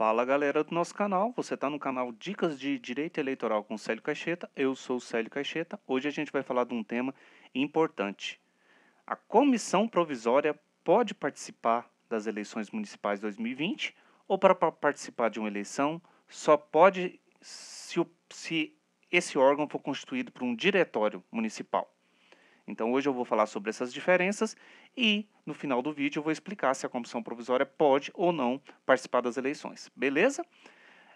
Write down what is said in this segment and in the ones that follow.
Fala galera do nosso canal, você está no canal Dicas de Direito Eleitoral com Célio Caixeta, eu sou o Célio Caixeta. Hoje a gente vai falar de um tema importante. A comissão provisória pode participar das eleições municipais 2020 ou para participar de uma eleição só pode se, se esse órgão for constituído por um diretório municipal. Então hoje eu vou falar sobre essas diferenças e no final do vídeo eu vou explicar se a comissão provisória pode ou não participar das eleições, beleza?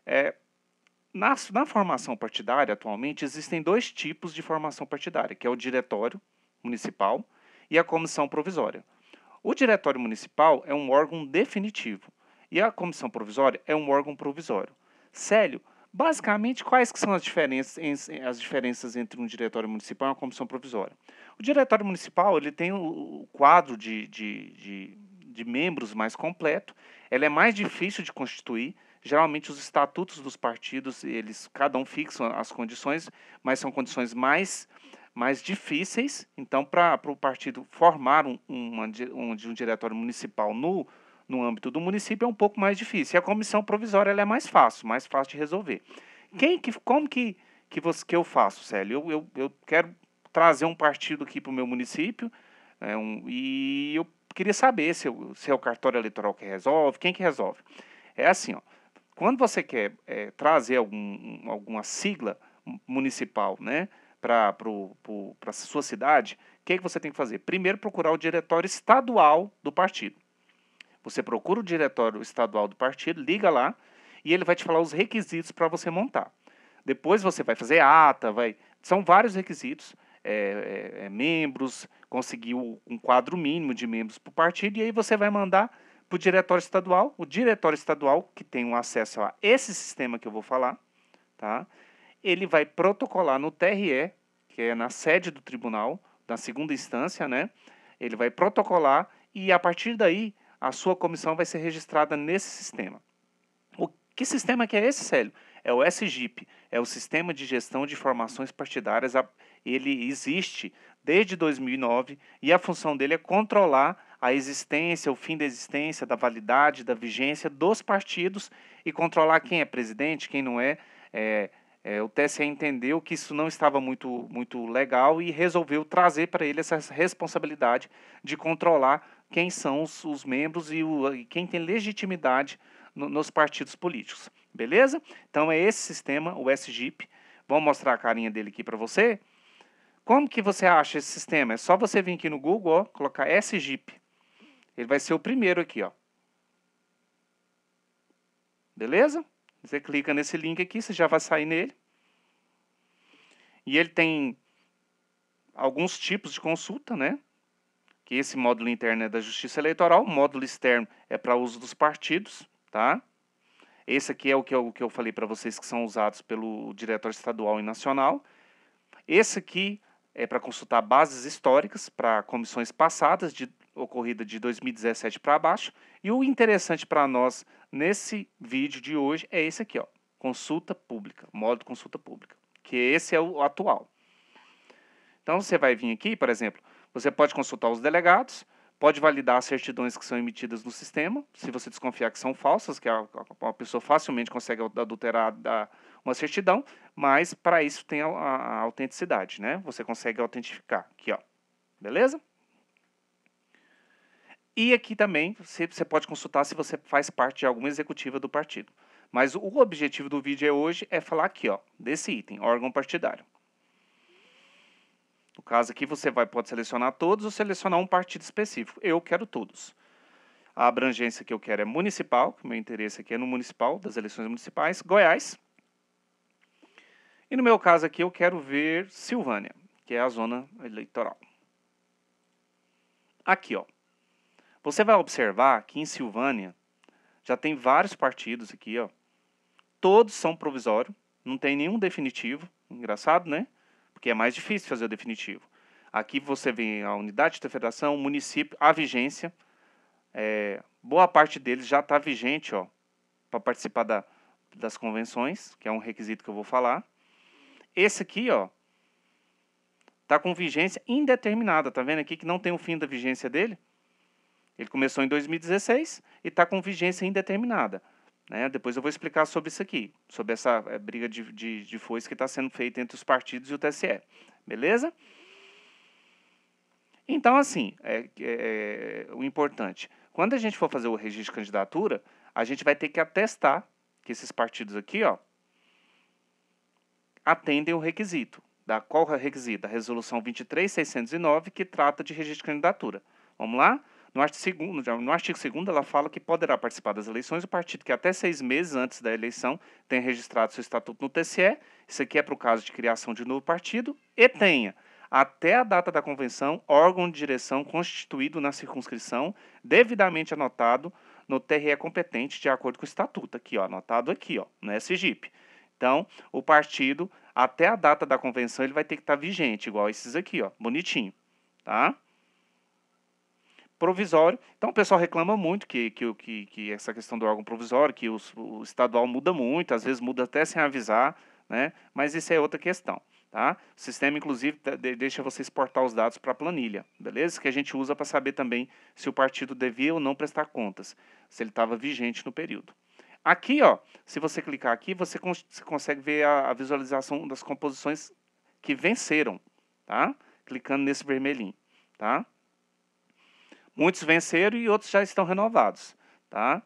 É, na, na formação partidária, atualmente, existem dois tipos de formação partidária, que é o diretório municipal e a comissão provisória. O diretório municipal é um órgão definitivo e a comissão provisória é um órgão provisório. Célio, basicamente, quais que são as diferenças, as diferenças entre um diretório municipal e uma comissão provisória? O diretório municipal ele tem o quadro de, de, de, de membros mais completo, ela é mais difícil de constituir, geralmente os estatutos dos partidos eles cada um fixam as condições mas são condições mais mais difíceis então para o partido formar um, um, um, um diretório municipal no no âmbito do município é um pouco mais difícil e a comissão provisória ela é mais fácil mais fácil de resolver quem que como que que você que eu faço Célio eu, eu, eu quero trazer um partido aqui para o meu município. É um, e eu queria saber se, eu, se, é o cartório eleitoral que resolve, quem que resolve. É assim, ó, quando você quer é, trazer algum, alguma sigla municipal né, para a sua cidade, o que, é que você tem que fazer? Primeiro, procurar o diretório estadual do partido. Você procura o diretório estadual do partido, liga lá e ele vai te falar os requisitos para você montar. Depois você vai fazer ata, vai. São vários requisitos. É, é, é, membros, conseguiu um quadro mínimo de membros para o partido, e aí você vai mandar para o diretório estadual, o diretório estadual, que tem um acesso a esse sistema que eu vou falar, tá? ele vai protocolar no TRE, que é na sede do tribunal, na segunda instância, né? ele vai protocolar e a partir daí a sua comissão vai ser registrada nesse sistema. O que sistema que é esse, Célio? É o SGIP, é o Sistema de Gestão de Informações Partidárias ele existe desde 2009 e a função dele é controlar a existência, o fim da existência, da validade, da vigência dos partidos e controlar quem é presidente, quem não é. é, é o TSE entendeu que isso não estava muito, muito legal e resolveu trazer para ele essa responsabilidade de controlar quem são os, os membros e, o, e, quem tem legitimidade no, nos partidos políticos. Beleza? Então é esse sistema, o SGIP. Vamos mostrar a carinha dele aqui para você? Como que você acha esse sistema? É só você vir aqui no Google, ó, colocar SGIP. Ele vai ser o primeiro aqui, ó. Beleza? Você clica nesse link aqui, você já vai sair nele. E ele tem alguns tipos de consulta, né? Que esse módulo interno é da Justiça Eleitoral, o módulo externo é para uso dos partidos, tá? Esse aqui é o que eu, que eu falei para vocês que são usados pelo Diretório Estadual e Nacional. Esse aqui é, para consultar bases históricas para comissões passadas de ocorrida de 2017 para baixo. E o interessante para nós nesse vídeo de hoje é esse aqui, ó, consulta pública, modo consulta pública, que esse é o atual. Então você vai vir aqui, por exemplo, você pode consultar os delegados, pode validar as certidões que são emitidas no sistema, se você desconfiar que são falsas, que a, pessoa facilmente consegue adulterar uma certidão, mas para isso tem a, a, autenticidade, né? Você consegue autentificar aqui, ó. Beleza? E aqui também você, você pode consultar se você faz parte de alguma executiva do partido. Mas o objetivo do vídeo é hoje é falar aqui, ó, desse item, órgão partidário caso aqui, você vai, pode selecionar todos ou selecionar um partido específico. Eu quero todos. A abrangência que eu quero é municipal, que o meu interesse aqui é no municipal, das eleições municipais, Goiás. E no meu caso aqui, eu quero ver Silvânia, que é a zona eleitoral. Aqui, ó. Você vai observar que em Silvânia já tem vários partidos aqui, ó. Todos são provisórios, não tem nenhum definitivo. Engraçado, né? porque é mais difícil fazer o definitivo. Aqui você vem a unidade de federação, o município, a vigência. É, boa parte deles já está vigente para participar da, das convenções, que é um requisito que eu vou falar. Esse aqui, ó, tá com vigência indeterminada, tá vendo aqui que não tem o fim da vigência dele? Ele começou em 2016 e está com vigência indeterminada. Né? Depois eu vou explicar sobre isso aqui, sobre essa eh, briga de, de, de foice que está sendo feita entre os partidos e o TSE. Beleza? Então, assim, é, é, é, o importante. Quando a gente for fazer o registro de candidatura, a gente vai ter que atestar que esses partidos aqui, ó, atendem o requisito. Da qual é requisito? Da resolução 23609, que trata de registro de candidatura. Vamos lá? No artigo 2 no artigo segundo ela fala que poderá participar das eleições o partido que até seis meses antes da eleição tenha registrado seu estatuto no TCE, isso aqui é para o caso de criação de um novo partido, e tenha, até a data da convenção, órgão de direção constituído na circunscrição, devidamente anotado no TRE competente, de acordo com o estatuto, aqui, ó, anotado aqui, ó, no SGIP. Então, o partido, até a data da convenção, ele vai ter que estar vigente, igual esses aqui, ó, bonitinho, tá? provisório. Então o pessoal reclama muito que, que, que, que essa questão do órgão provisório, que o estadual muda muito, às vezes muda até sem avisar, né? mas isso é outra questão. Tá? O sistema, inclusive, tá, deixa você exportar os dados para a planilha, beleza? Que a gente usa para saber também se o partido devia ou não prestar contas, se ele estava vigente no período. Aqui, ó, se você clicar aqui, você, cons você consegue ver a, a visualização das composições que venceram, tá? Clicando nesse vermelhinho, tá? Muitos venceram e outros já estão renovados, tá?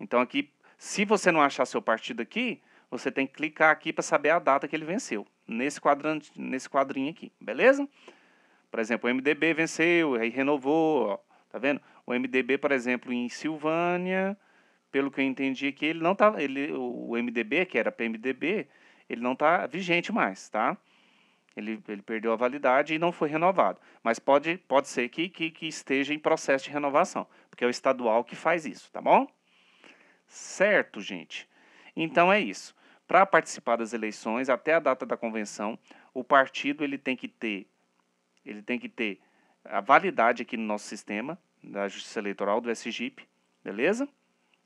Então aqui, se você não achar seu partido aqui, você tem que clicar aqui para saber a data que ele venceu, nesse quadrante, nesse quadrinho aqui, beleza? Por exemplo, o MDB venceu, aí renovou, ó, tá vendo? O MDB, por exemplo, em Silvânia, pelo que eu entendi aqui, ele não tá, ele, o MDB, que era PMDB, ele não tá vigente mais, tá? Ele, ele perdeu a validade e não foi renovado. Mas pode, pode ser que, que, que esteja em processo de renovação, porque é o estadual que faz isso, tá bom? Certo, gente. Então é isso. Para participar das eleições, até a data da convenção, o partido ele tem que ter, ele tem que ter a validade aqui no nosso sistema da Justiça Eleitoral do SGIP, beleza?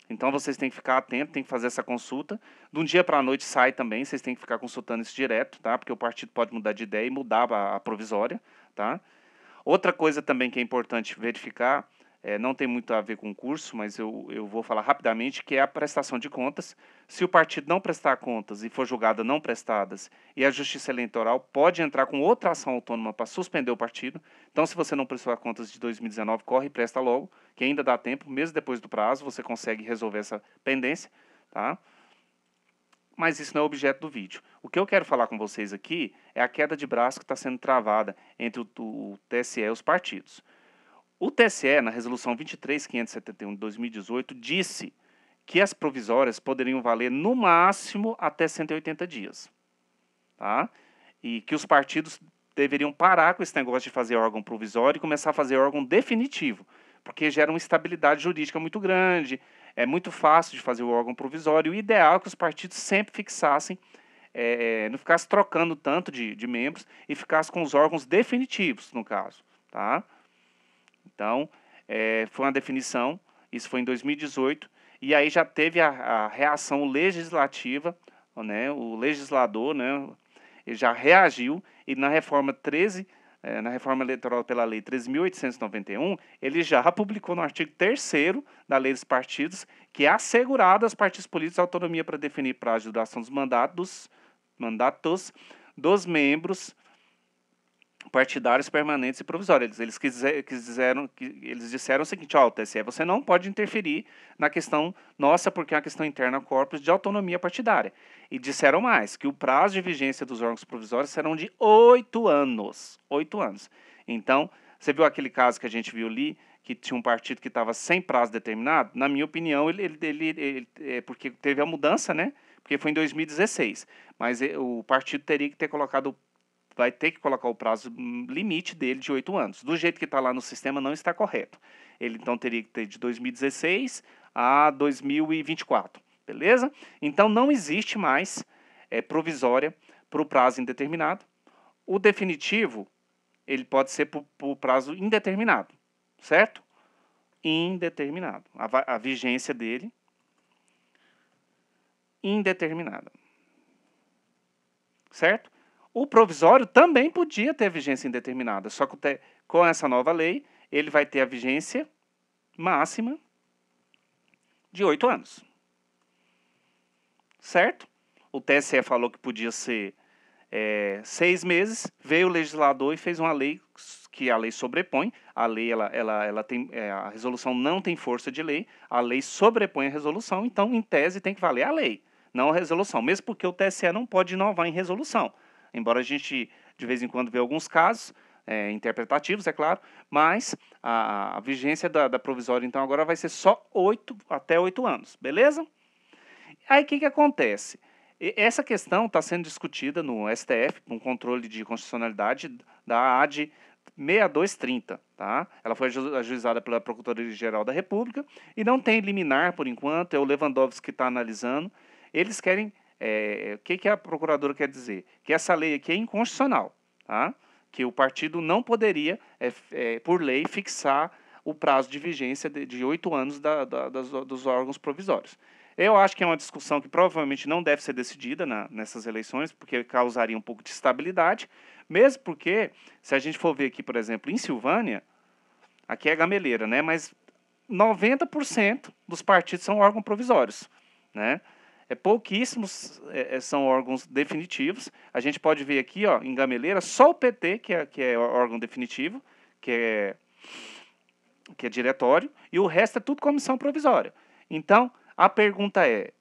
Então vocês têm que ficar atento, têm que fazer essa consulta. De um dia para a noite sai também, vocês têm que ficar consultando isso direto, tá? Porque o partido pode mudar de ideia e mudar a, a provisória, tá? Outra coisa também que é importante verificar é, não tem muito a ver com o curso, mas eu, eu vou falar rapidamente, que é a prestação de contas. Se o partido não prestar contas e for julgada não prestadas, e a Justiça Eleitoral pode entrar com outra ação autônoma para suspender o partido. Então, se você não prestou as contas de 2019, corre e presta logo, que ainda dá tempo, mesmo depois do prazo, você consegue resolver essa pendência, tá? Mas isso não é objeto do vídeo. O que eu quero falar com vocês aqui é a queda de braço que está sendo travada entre o, o TSE e os partidos. O TSE, na resolução 23571 de 2018, disse que as provisórias poderiam valer no máximo até 180 dias. Tá? E que os partidos deveriam parar com esse negócio de fazer órgão provisório e começar a fazer órgão definitivo, porque gera uma estabilidade jurídica muito grande, é muito fácil de fazer o órgão provisório. O ideal é que os partidos sempre fixassem, é, é não ficasse trocando tanto de, de membros e ficassem com os órgãos definitivos, no caso. Tá? Então, é, foi uma definição, isso foi em 2018, e aí já teve a, a reação legislativa, né, o legislador né, já reagiu, e na reforma 13, é, na reforma eleitoral pela Lei 13.891, ele já publicou no artigo 3 da Lei dos Partidos que é assegurada aos partidos políticos a autonomia para definir prazo de duração dos mandatos, mandatos dos membros partidários permanentes e provisórios. Eles, quiser, quiseram, eles disseram o seguinte, ó, o TSE, você não pode interferir na questão nossa, porque é uma questão interna corpus de autonomia partidária. E disseram mais, que o prazo de vigência dos órgãos provisórios serão de oito anos. Oito anos. Então, você viu aquele caso que a gente viu ali, que tinha um partido que estava sem prazo determinado? Na minha opinião, ele, ele, ele, ele é porque teve a mudança, né? Porque foi em 2016. Mas eh, o partido teria que ter colocado vai ter que colocar o prazo hum, limite dele de oito anos. Do jeito que está lá no sistema, não está correto. Ele então teria que ter de 2016 a 2024, beleza? Então não existe mais é, provisória para o prazo indeterminado. O definitivo, ele pode ser para o prazo indeterminado, certo? Indeterminado. A, a vigência dele, indeterminada. Certo? O provisório também podia ter vigência indeterminada, só que com essa nova lei, ele vai ter a vigência máxima de oito anos. Certo? O TSE falou que podia ser é, seis meses, veio o legislador e fez uma lei que a lei sobrepõe, a lei ela, ela, ela tem, é, a resolução não tem força de lei, a lei sobrepõe a resolução, então em tese tem que valer a lei, não a resolução, mesmo porque o TSE não pode inovar em resolução. Embora a gente de vez em quando vê alguns casos é, interpretativos, é claro, mas a, a vigência da, da, provisória então agora vai ser só oito até oito anos, beleza? Aí o que, que acontece? essa questão está sendo discutida no STF, com um controle de constitucionalidade da AD 6230, tá? Ela foi ajuizada pela Procuradoria-Geral da República e não tem liminar por enquanto, é o Lewandowski que está analisando. Eles querem é, o que, que a procuradora quer dizer? Que essa lei aqui é inconstitucional, tá? que o partido não poderia, é, é, por lei, fixar o prazo de vigência de oito anos da, da, das, dos órgãos provisórios. Eu acho que é uma discussão que provavelmente não deve ser decidida na, nessas eleições, porque causaria um pouco de estabilidade, mesmo porque, se a gente for ver aqui, por exemplo, em Silvânia, aqui é gameleira, né? mas 90% dos partidos são órgãos provisórios. Né? É, pouquíssimos é, é, são órgãos definitivos. A gente pode ver aqui, ó, em Gameleira, só o PT, que é, que é órgão definitivo, que é, que é diretório, e o resto é tudo comissão provisória. Então, a pergunta é: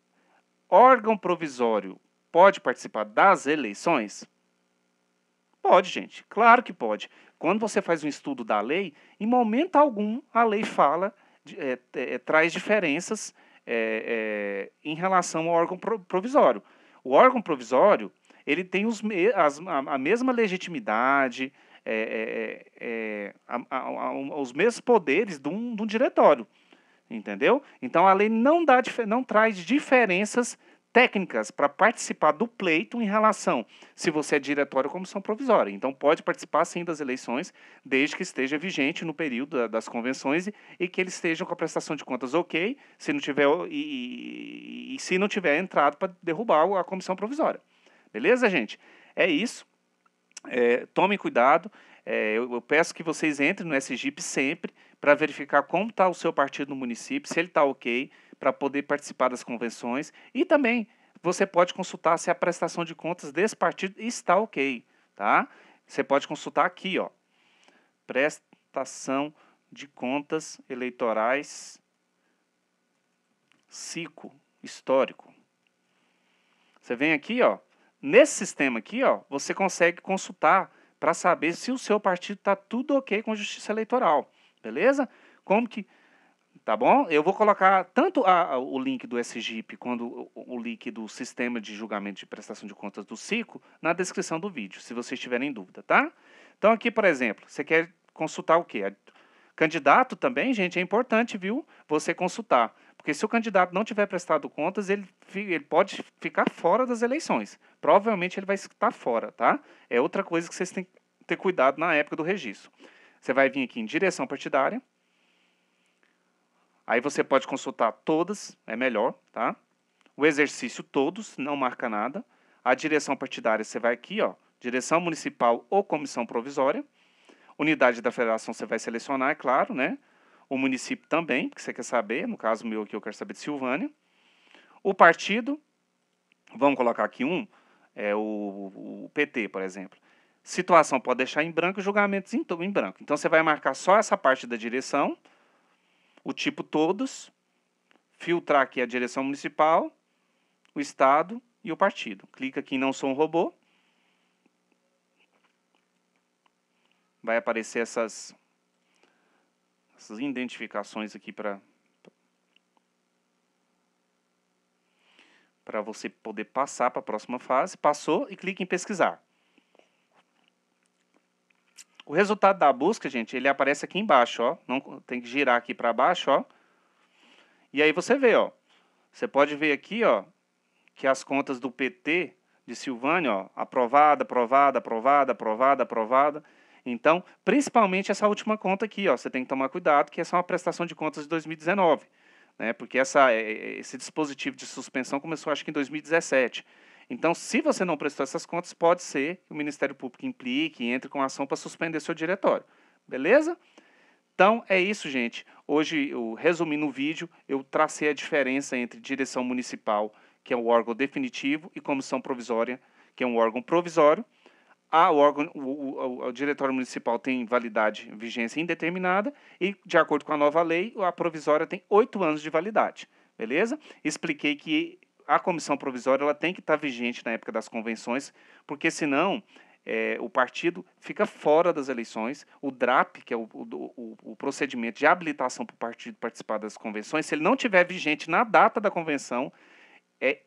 órgão provisório pode participar das eleições? Pode, gente, claro que pode. Quando você faz um estudo da lei, em momento algum a lei fala, é, é, traz diferenças é, é, em relação ao órgão provisório. O órgão provisório ele tem os, as, a, mesma legitimidade, é, é, é, a, a, a, os mesmos poderes de um, de um diretório entendeu? Então a lei não dá não traz diferenças técnicas para participar do pleito em relação se você é diretório ou comissão provisória. Então, pode participar sim das eleições, desde que esteja vigente no período das convenções e, que eles estejam com a prestação de contas ok, se não tiver, e, e, e se não tiver entrado para derrubar a comissão provisória. Beleza, gente? É isso. É, tomem cuidado. É, eu, eu, peço que vocês entrem no SGIP sempre para verificar como está o seu partido no município, se ele está ok, para poder participar das convenções e também você pode consultar se a prestação de contas desse partido está ok, tá? Você pode consultar aqui, ó, prestação de contas eleitorais ciclo histórico. Você vem aqui, ó, nesse sistema aqui, ó, você consegue consultar para saber se o seu partido está tudo ok com a Justiça Eleitoral, beleza? Como que tá bom? Eu vou colocar tanto a, a, o link do SGIP quanto o, o, link do Sistema de Julgamento de Prestação de Contas do SICO na descrição do vídeo, se vocês tiverem dúvida, tá? Então aqui, por exemplo, você quer consultar o quê? Candidato também, gente, é importante, viu? Você consultar. Porque se o candidato não tiver prestado contas, ele, ele pode ficar fora das eleições. Provavelmente ele vai estar fora, tá? É outra coisa que vocês têm que ter cuidado na época do registro. Você vai vir aqui em direção partidária, Aí você pode consultar todas, é melhor, tá? O exercício todos, não marca nada. A direção partidária, você vai aqui, ó, direção municipal ou comissão provisória. Unidade da federação você vai selecionar, é claro, né? O município também, que você quer saber, no caso meu aqui eu quero saber de Silvânia. O partido, vamos colocar aqui um, é o, o PT, por exemplo. Situação pode deixar em branco, julgamentos em, em branco. Então você vai marcar só essa parte da direção, o tipo todos, filtrar aqui a direção municipal, o estado e o partido. Clica aqui em não sou um robô. Vai aparecer essas, essas identificações aqui para para você poder passar para a próxima fase. Passou e clique em pesquisar. O resultado da busca, gente, ele aparece aqui embaixo, ó. Não, tem que girar aqui para baixo, ó. E aí você vê, ó. Você pode ver aqui, ó, que as contas do PT de Silvânia, ó, aprovada, aprovada, aprovada, aprovada, aprovada. Então, principalmente essa última conta aqui, ó, você tem que tomar cuidado que essa é uma prestação de contas de 2019, né? Porque essa, é, é, esse dispositivo de suspensão começou acho que em 2017. Então, se você não prestou essas contas, pode ser que o Ministério Público implique e entre com ação para suspender seu diretório. Beleza? Então, é isso, gente. Hoje, eu, resumindo o vídeo, eu tracei a diferença entre direção municipal, que é o órgão definitivo, e comissão provisória, que é um órgão provisório. A, o, o, o, o diretório municipal tem validade, vigência indeterminada, e, de acordo com a nova lei, a provisória tem oito anos de validade beleza? Expliquei que a comissão provisória ela tem que estar tá vigente na época das convenções, porque senão é, o partido fica fora das eleições. O DRAP, que é o, o, o procedimento de habilitação para o partido participar das convenções, se ele não tiver vigente na data da convenção, é,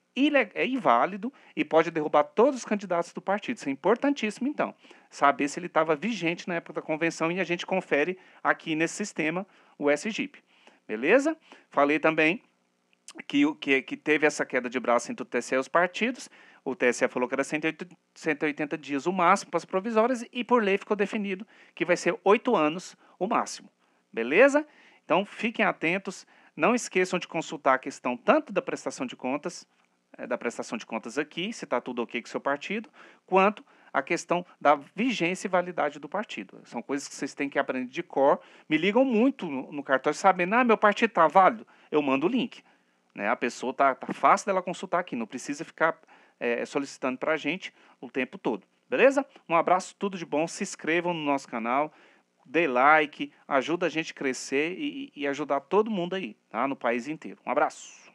é inválido e pode derrubar todos os candidatos do partido. Isso é importantíssimo, então, saber se ele estava vigente na época da convenção e a gente confere aqui nesse sistema o SGIP. Beleza? Falei também que, que, que teve essa queda de braço entre o TSE e os partidos. O TSE falou que era 180, 180 dias o máximo para as provisórias e por lei ficou definido que vai ser oito anos o máximo. Beleza? Então fiquem atentos, não esqueçam de consultar a questão tanto da prestação de contas, eh, da prestação de contas aqui, se está tudo ok com o seu partido, quanto a questão da vigência e validade do partido. São coisas que vocês têm que aprender de cor. Me ligam muito no, no cartório sabendo, ah, meu partido está válido. Eu mando o link. Né? A pessoa tá, tá fácil dela consultar aqui, não precisa ficar é, solicitando para a gente o tempo todo. Beleza? Um abraço, tudo de bom. Se inscrevam no nosso canal, dê like, ajuda a gente a crescer e, e ajudar todo mundo aí, tá? No país inteiro. Um abraço.